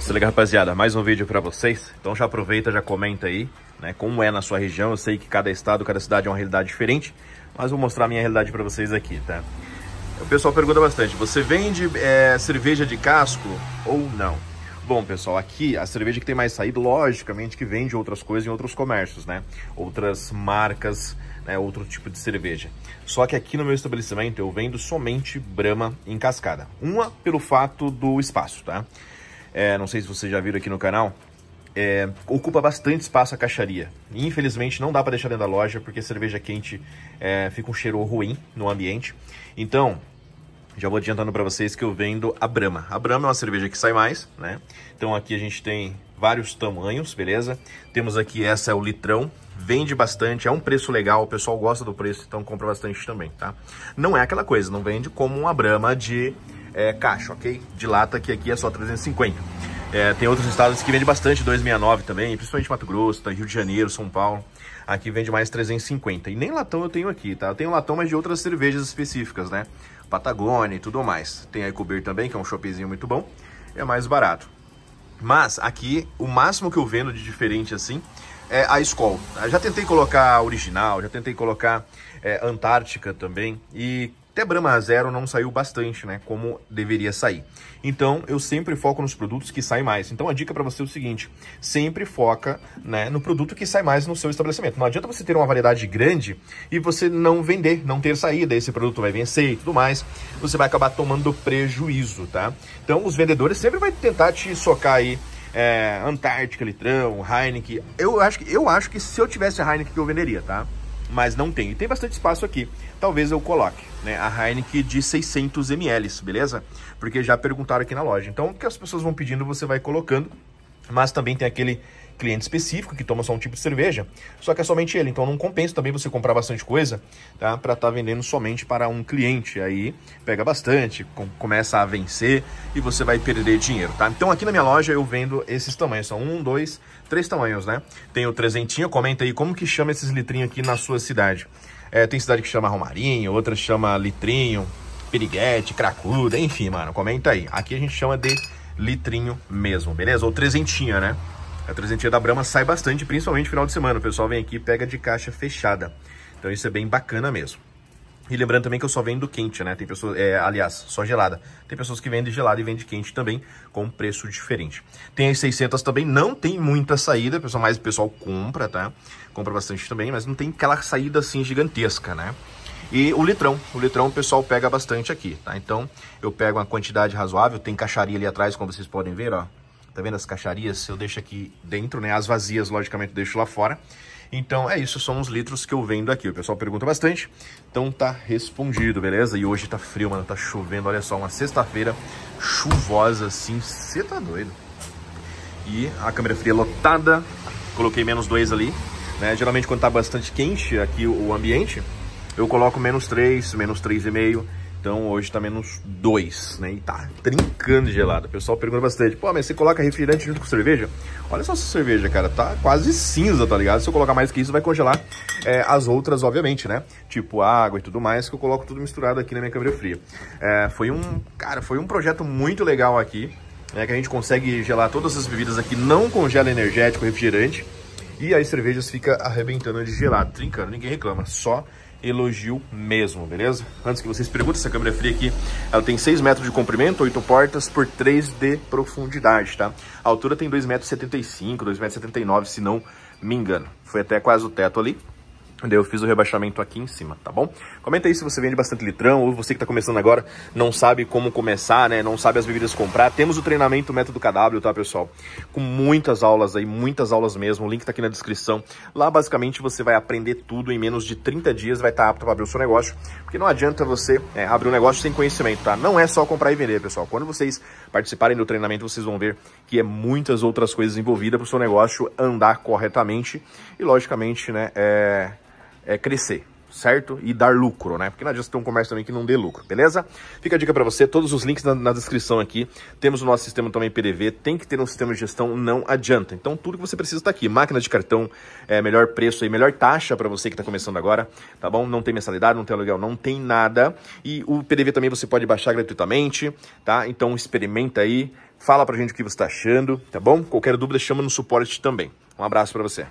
Se é liga, rapaziada, mais um vídeo para vocês. Então já aproveita, já comenta aí, né, como é na sua região. Eu sei que cada estado, cada cidade é uma realidade diferente, mas vou mostrar a minha realidade para vocês aqui, tá? O pessoal pergunta bastante, você vende é, cerveja de casco ou não? Bom, pessoal, aqui a cerveja que tem mais saído, logicamente, que vende outras coisas em outros comércios, né? Outras marcas, né? outro tipo de cerveja. Só que aqui no meu estabelecimento eu vendo somente Brahma em cascada. Uma pelo fato do espaço, tá? é, não sei se vocês já viram aqui no canal, é, ocupa bastante espaço a caixaria. infelizmente não dá para deixar dentro da loja porque cerveja quente é, fica um cheiro ruim no ambiente. Então já vou adiantando para vocês que eu vendo a Brahma. A Brahma é uma cerveja que sai mais, né? Então aqui a gente tem vários tamanhos, beleza? Temos aqui essa é o litrão, vende bastante, é um preço legal, o pessoal gosta do preço, então compra bastante também, tá? Não é aquela coisa, não vende como uma Brahma de é, caixa, ok? De lata, que aqui é só 350. É, tem outros estados que vende bastante 269 também, principalmente Mato Grosso, tá, Rio de Janeiro, São Paulo. Aqui vende mais 350. E nem latão eu tenho aqui, tá? Eu tenho latão, mas de outras cervejas específicas, né? Patagônia e tudo mais. Tem a Ecobeer também, que é um shoppingzinho muito bom. É mais barato. Mas aqui, o máximo que eu vendo de diferente assim é a Skoll. já tentei colocar original, já tentei colocar é, Antártica também. E até Brahma Zero não saiu bastante, né? Como deveria sair. Então, eu sempre foco nos produtos que saem mais. Então, a dica para você é o seguinte: sempre foca né, no produto que sai mais no seu estabelecimento. Não adianta você ter uma variedade grande e você não vender, não ter saída. Esse produto vai vencer e tudo mais. Você vai acabar tomando prejuízo, tá? Então, os vendedores sempre vão tentar te socar aí é, Antártica, Litrão, Heineken. Eu acho, que, eu acho que se eu tivesse a Heineken que eu venderia, tá? mas não tem. E tem bastante espaço aqui. Talvez eu coloque né, a Heineken de 600 ml, beleza? Porque já perguntaram aqui na loja. Então, o que as pessoas vão pedindo, você vai colocando. Mas também tem aquele cliente específico que toma só um tipo de cerveja, só que é somente ele. Então não compensa também você comprar bastante coisa tá? para estar tá vendendo somente para um cliente. Aí pega bastante, com, começa a vencer e você vai perder dinheiro. Tá? Então aqui na minha loja eu vendo esses tamanhos. São um, dois, três tamanhos, né? Tem o trezentinho, comenta aí como que chama esses litrinhos aqui na sua cidade. É, tem cidade que chama Romarinho, outra chama Litrinho, Piriguete, Cracuda, enfim, mano, comenta aí. Aqui a gente chama de litrinho mesmo, beleza? Ou trezentinha, né? A trezentinha da Brahma sai bastante, principalmente no final de semana. O pessoal vem aqui e pega de caixa fechada. Então isso é bem bacana mesmo. E lembrando também que eu só vendo quente, né? Tem pessoas, é, aliás, só gelada. Tem pessoas que vendem gelada e vendem quente também, com preço diferente. Tem as 600 também, não tem muita saída, pessoal, mas o pessoal compra, tá? Compra bastante também, mas não tem aquela saída assim gigantesca, né? E o litrão, o litrão o pessoal pega bastante aqui, tá? Então eu pego uma quantidade razoável, tem caixaria ali atrás, como vocês podem ver, ó. Tá vendo as caixarias? Eu deixo aqui dentro, né? As vazias, logicamente, deixo lá fora. Então é isso, são os litros que eu vendo aqui. O pessoal pergunta bastante, então tá respondido, beleza? E hoje tá frio, mano, tá chovendo, olha só, uma sexta-feira chuvosa assim, você tá doido. E a câmera fria lotada, coloquei menos dois ali, né? Geralmente quando tá bastante quente aqui o ambiente, eu coloco menos três, menos três e meio, então hoje tá menos 2, né? E tá trincando gelada. O pessoal pergunta bastante, pô, mas você coloca refrigerante junto com cerveja? Olha só essa cerveja, cara, tá quase cinza, tá ligado? Se eu colocar mais que isso, vai congelar é, as outras, obviamente, né? Tipo água e tudo mais, que eu coloco tudo misturado aqui na minha câmera fria. É, foi um, cara, foi um projeto muito legal aqui, né? Que a gente consegue gelar todas as bebidas aqui, não congela energético, refrigerante. E as cervejas fica arrebentando de gelado, trincando, ninguém reclama, só elogio mesmo, beleza? Antes que vocês perguntem, essa câmera é fria aqui, ela tem 6 metros de comprimento, 8 portas por 3 de profundidade, tá? A altura tem 2,75 metros, 2,79 metros, se não me engano. Foi até quase o teto ali. Daí eu fiz o rebaixamento aqui em cima, tá bom? Comenta aí se você vende bastante litrão ou você que está começando agora não sabe como começar, né? Não sabe as bebidas comprar. Temos o treinamento Método KW, tá, pessoal? Com muitas aulas aí, muitas aulas mesmo. O link está aqui na descrição. Lá, basicamente, você vai aprender tudo em menos de 30 dias, vai estar tá apto para abrir o seu negócio. Porque não adianta você é, abrir um negócio sem conhecimento, tá? Não é só comprar e vender, pessoal. Quando vocês participarem do treinamento, vocês vão ver que é muitas outras coisas envolvidas para o seu negócio andar corretamente e, logicamente, né? É é, crescer certo? E dar lucro, né? Porque não adianta ter um comércio também que não dê lucro, beleza? Fica a dica para você, todos os links na, na, descrição aqui. Temos o nosso sistema também PDV, tem que ter um sistema de gestão, não adianta. Então tudo que você precisa está aqui, máquina de cartão, é, melhor preço aí, melhor taxa para você que está começando agora, tá bom? Não tem mensalidade, não tem aluguel, não tem nada. E o PDV também você pode baixar gratuitamente, tá? Então experimenta aí, fala pra gente o que você está achando, tá bom? Qualquer dúvida chama no suporte também. Um abraço para você.